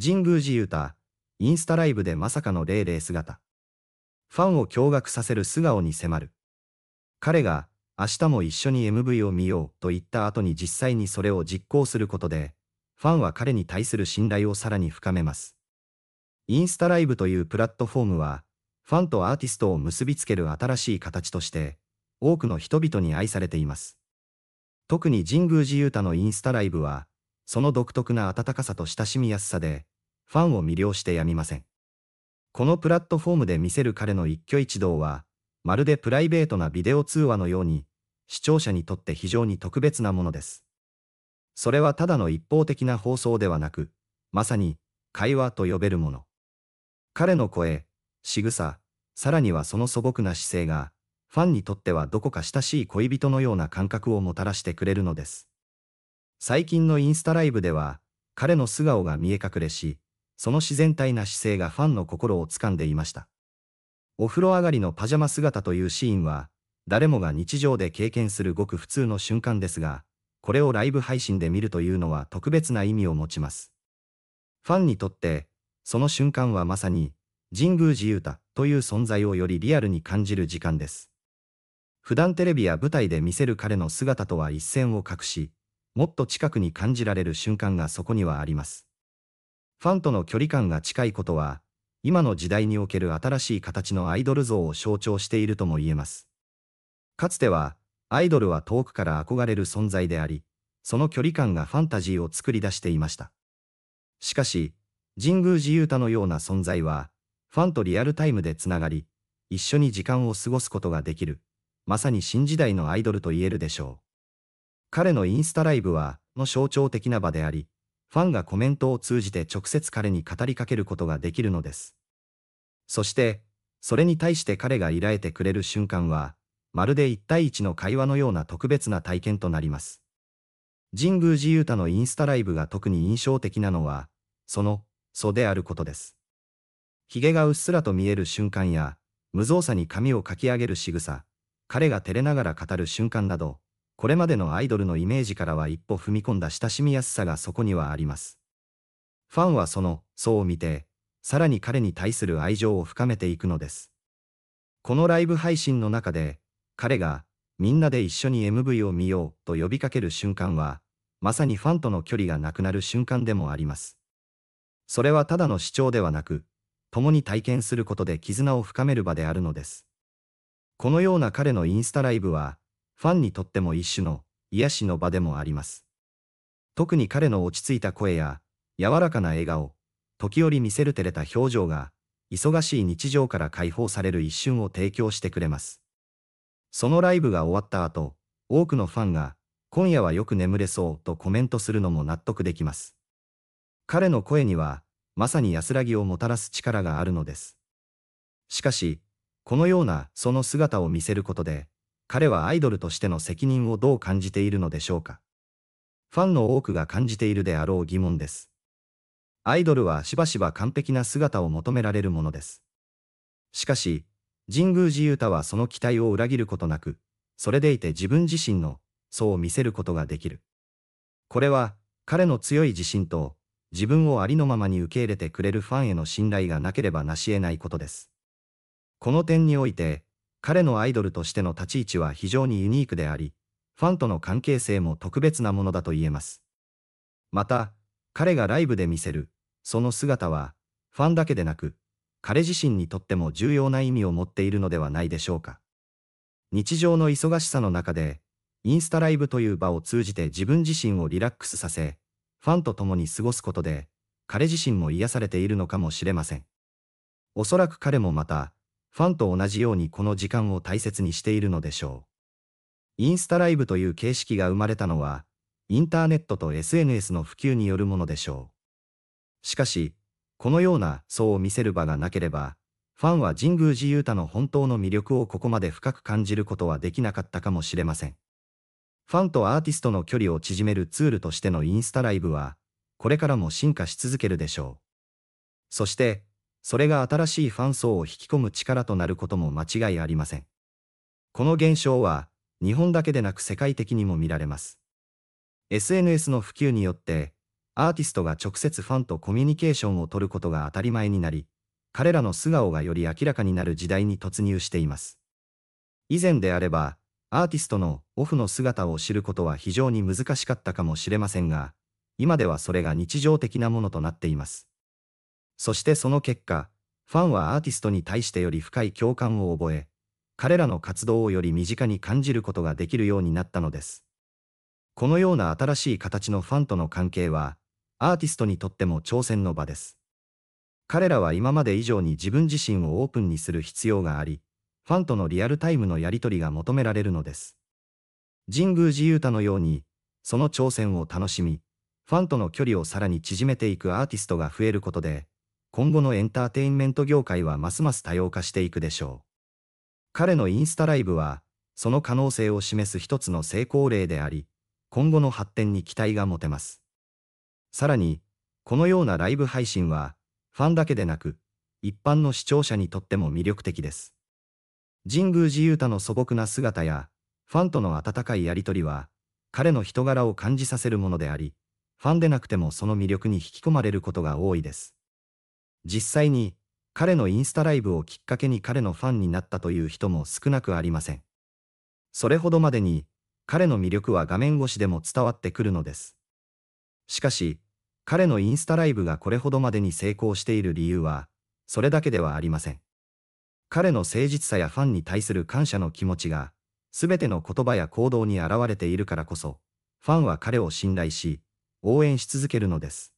神宮寺勇太、インスタライブでまさかの霊霊姿。ファンを驚愕させる素顔に迫る。彼が、明日も一緒に MV を見ようと言った後に実際にそれを実行することで、ファンは彼に対する信頼をさらに深めます。インスタライブというプラットフォームは、ファンとアーティストを結びつける新しい形として、多くの人々に愛されています。特に神宮寺勇太のインスタライブは、その独特な温かさと親しみやすさで、ファンを魅了してやみません。このプラットフォームで見せる彼の一挙一動は、まるでプライベートなビデオ通話のように、視聴者にとって非常に特別なものです。それはただの一方的な放送ではなく、まさに、会話と呼べるもの。彼の声、仕草、さらにはその素朴な姿勢が、ファンにとってはどこか親しい恋人のような感覚をもたらしてくれるのです。最近のインスタライブでは、彼の素顔が見え隠れし、その自然体な姿勢がファンの心を掴んでいました。お風呂上がりのパジャマ姿というシーンは、誰もが日常で経験するごく普通の瞬間ですが、これをライブ配信で見るというのは特別な意味を持ちます。ファンにとって、その瞬間はまさに、神宮寺勇太という存在をよりリアルに感じる時間です。普段テレビや舞台で見せる彼の姿とは一線を画し、もっと近くに感じられる瞬間がそこにはあります。ファンとの距離感が近いことは、今の時代における新しい形のアイドル像を象徴しているとも言えます。かつては、アイドルは遠くから憧れる存在であり、その距離感がファンタジーを作り出していました。しかし、神宮寺勇太のような存在は、ファンとリアルタイムでつながり、一緒に時間を過ごすことができる、まさに新時代のアイドルと言えるでしょう。彼のインスタライブは、の象徴的な場であり、ファンがコメントを通じて直接彼に語りかけることができるのです。そして、それに対して彼が依頼てくれる瞬間は、まるで一対一の会話のような特別な体験となります。神宮寺勇太のインスタライブが特に印象的なのは、その、素であることです。髭がうっすらと見える瞬間や、無造作に髪をかき上げる仕草、彼が照れながら語る瞬間など、これまでのアイドルのイメージからは一歩踏み込んだ親しみやすさがそこにはあります。ファンはその、層を見て、さらに彼に対する愛情を深めていくのです。このライブ配信の中で、彼が、みんなで一緒に MV を見ようと呼びかける瞬間は、まさにファンとの距離がなくなる瞬間でもあります。それはただの主張ではなく、共に体験することで絆を深める場であるのです。このような彼のインスタライブは、ファンにとっても一種の癒しの場でもあります。特に彼の落ち着いた声や、柔らかな笑顔、時折見せる照れた表情が、忙しい日常から解放される一瞬を提供してくれます。そのライブが終わった後、多くのファンが、今夜はよく眠れそうとコメントするのも納得できます。彼の声には、まさに安らぎをもたらす力があるのです。しかし、このようなその姿を見せることで、彼はアイドルとしての責任をどう感じているのでしょうか。ファンの多くが感じているであろう疑問です。アイドルはしばしば完璧な姿を求められるものです。しかし、神宮寺勇太はその期待を裏切ることなく、それでいて自分自身の、そう見せることができる。これは、彼の強い自信と、自分をありのままに受け入れてくれるファンへの信頼がなければなし得ないことです。この点において、彼のアイドルとしての立ち位置は非常にユニークであり、ファンとの関係性も特別なものだと言えます。また、彼がライブで見せる、その姿は、ファンだけでなく、彼自身にとっても重要な意味を持っているのではないでしょうか。日常の忙しさの中で、インスタライブという場を通じて自分自身をリラックスさせ、ファンと共に過ごすことで、彼自身も癒されているのかもしれません。おそらく彼もまた、ファンと同じようにこの時間を大切にしているのでしょう。インスタライブという形式が生まれたのは、インターネットと SNS の普及によるものでしょう。しかし、このような層を見せる場がなければ、ファンは神宮寺勇太の本当の魅力をここまで深く感じることはできなかったかもしれません。ファンとアーティストの距離を縮めるツールとしてのインスタライブは、これからも進化し続けるでしょう。そして、それが新しいファン層を引き込む力となることも間違いありません。この現象は、日本だけでなく世界的にも見られます。SNS の普及によって、アーティストが直接ファンとコミュニケーションを取ることが当たり前になり、彼らの素顔がより明らかになる時代に突入しています。以前であれば、アーティストのオフの姿を知ることは非常に難しかったかもしれませんが、今ではそれが日常的なものとなっています。そしてその結果、ファンはアーティストに対してより深い共感を覚え、彼らの活動をより身近に感じることができるようになったのです。このような新しい形のファンとの関係は、アーティストにとっても挑戦の場です。彼らは今まで以上に自分自身をオープンにする必要があり、ファンとのリアルタイムのやり取りが求められるのです。神宮寺勇太のように、その挑戦を楽しみ、ファンとの距離をさらに縮めていくアーティストが増えることで、今後のエンターテインメント業界はますます多様化していくでしょう。彼のインスタライブは、その可能性を示す一つの成功例であり、今後の発展に期待が持てます。さらに、このようなライブ配信は、ファンだけでなく、一般の視聴者にとっても魅力的です。神宮寺勇太の素朴な姿や、ファンとの温かいやりとりは、彼の人柄を感じさせるものであり、ファンでなくてもその魅力に引き込まれることが多いです。実際に彼のインスタライブをきっかけに彼のファンになったという人も少なくありません。それほどまでに彼の魅力は画面越しでも伝わってくるのです。しかし、彼のインスタライブがこれほどまでに成功している理由は、それだけではありません。彼の誠実さやファンに対する感謝の気持ちが、すべての言葉や行動に表れているからこそ、ファンは彼を信頼し、応援し続けるのです。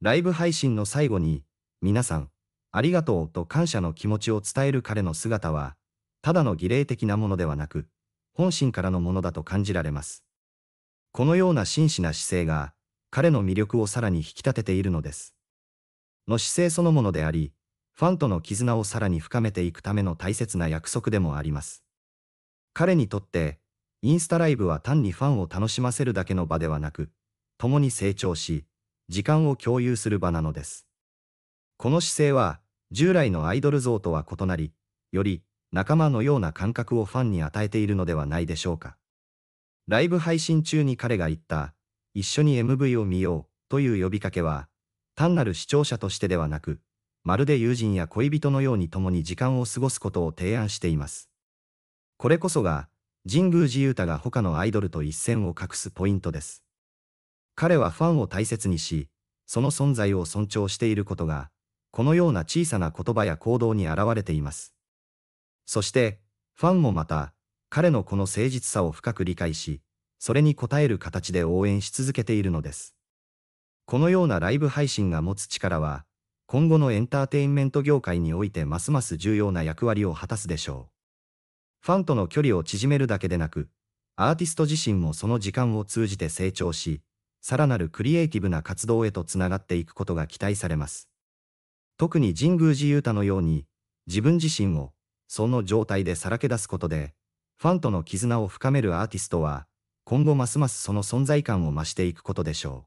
ライブ配信の最後に、皆さん、ありがとうと感謝の気持ちを伝える彼の姿は、ただの儀礼的なものではなく、本心からのものだと感じられます。このような真摯な姿勢が、彼の魅力をさらに引き立てているのです。の姿勢そのものであり、ファンとの絆をさらに深めていくための大切な約束でもあります。彼にとって、インスタライブは単にファンを楽しませるだけの場ではなく、共に成長し、時間を共有する場なのです。この姿勢は、従来のアイドル像とは異なり、より仲間のような感覚をファンに与えているのではないでしょうか。ライブ配信中に彼が言った、一緒に MV を見ようという呼びかけは、単なる視聴者としてではなく、まるで友人や恋人のように共に時間を過ごすことを提案しています。これこそが、神宮寺勇太が他のアイドルと一線を画すポイントです。彼はファンを大切にし、その存在を尊重していることが、このような小さな言葉や行動に現れています。そして、ファンもまた、彼のこの誠実さを深く理解し、それに応える形で応援し続けているのです。このようなライブ配信が持つ力は、今後のエンターテインメント業界においてますます重要な役割を果たすでしょう。ファンとの距離を縮めるだけでなく、アーティスト自身もその時間を通じて成長し、さらなるクリエイティブな活動へとつながっていくことが期待されます。特に神宮寺勇太のように、自分自身を、その状態でさらけ出すことで、ファンとの絆を深めるアーティストは、今後ますますその存在感を増していくことでしょう。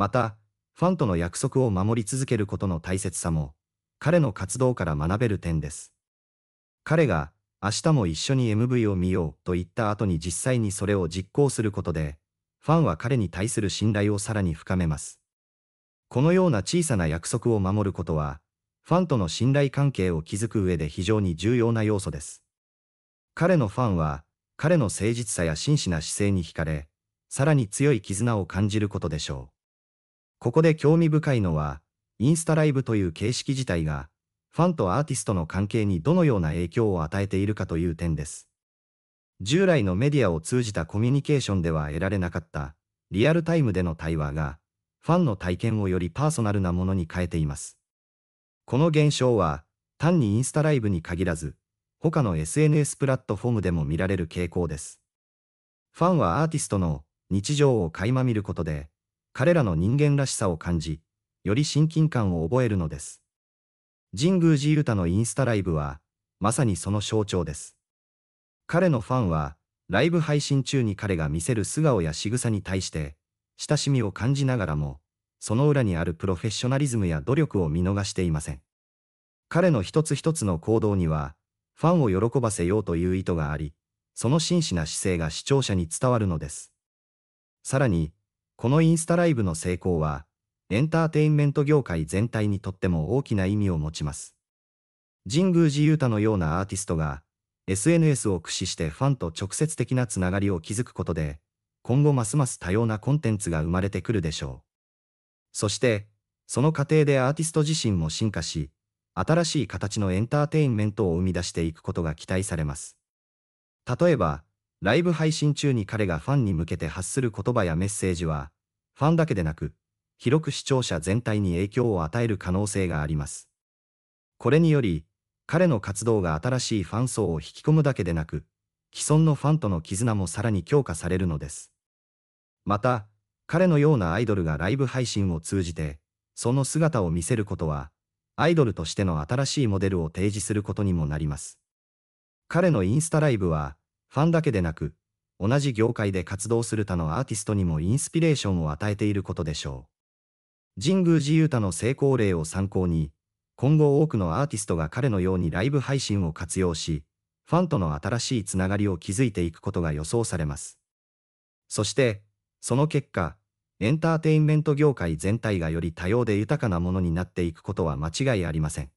また、ファンとの約束を守り続けることの大切さも、彼の活動から学べる点です。彼が、明日も一緒に MV を見ようと言った後に実際にそれを実行することで、ファンは彼に対する信頼をさらに深めます。このような小さな約束を守ることは、ファンとの信頼関係を築く上で非常に重要な要素です。彼のファンは、彼の誠実さや真摯な姿勢に惹かれ、さらに強い絆を感じることでしょう。ここで興味深いのは、インスタライブという形式自体が、ファンとアーティストの関係にどのような影響を与えているかという点です。従来のメディアを通じたコミュニケーションでは得られなかった、リアルタイムでの対話が、ファンの体験をよりパーソナルなものに変えています。この現象は、単にインスタライブに限らず、他の SNS プラットフォームでも見られる傾向です。ファンはアーティストの日常を垣間見ることで、彼らの人間らしさを感じ、より親近感を覚えるのです。神宮寺ユタのインスタライブは、まさにその象徴です。彼のファンは、ライブ配信中に彼が見せる素顔や仕草に対して、親しみを感じながらも、その裏にあるプロフェッショナリズムや努力を見逃していません。彼の一つ一つの行動には、ファンを喜ばせようという意図があり、その真摯な姿勢が視聴者に伝わるのです。さらに、このインスタライブの成功は、エンターテインメント業界全体にとっても大きな意味を持ちます。神宮寺勇太のようなアーティストが、SNS を駆使してファンと直接的なつながりを築くことで、今後ますます多様なコンテンツが生まれてくるでしょう。そして、その過程でアーティスト自身も進化し、新しい形のエンターテインメントを生み出していくことが期待されます。例えば、ライブ配信中に彼がファンに向けて発する言葉やメッセージは、ファンだけでなく、広く視聴者全体に影響を与える可能性があります。これにより、彼の活動が新しいファン層を引き込むだけでなく、既存のファンとの絆もさらに強化されるのです。また、彼のようなアイドルがライブ配信を通じて、その姿を見せることは、アイドルとしての新しいモデルを提示することにもなります。彼のインスタライブは、ファンだけでなく、同じ業界で活動する他のアーティストにもインスピレーションを与えていることでしょう。神宮寺勇太の成功例を参考に、今後多くのアーティストが彼のようにライブ配信を活用し、ファンとの新しいつながりを築いていくことが予想されます。そして、その結果、エンターテインメント業界全体がより多様で豊かなものになっていくことは間違いありません。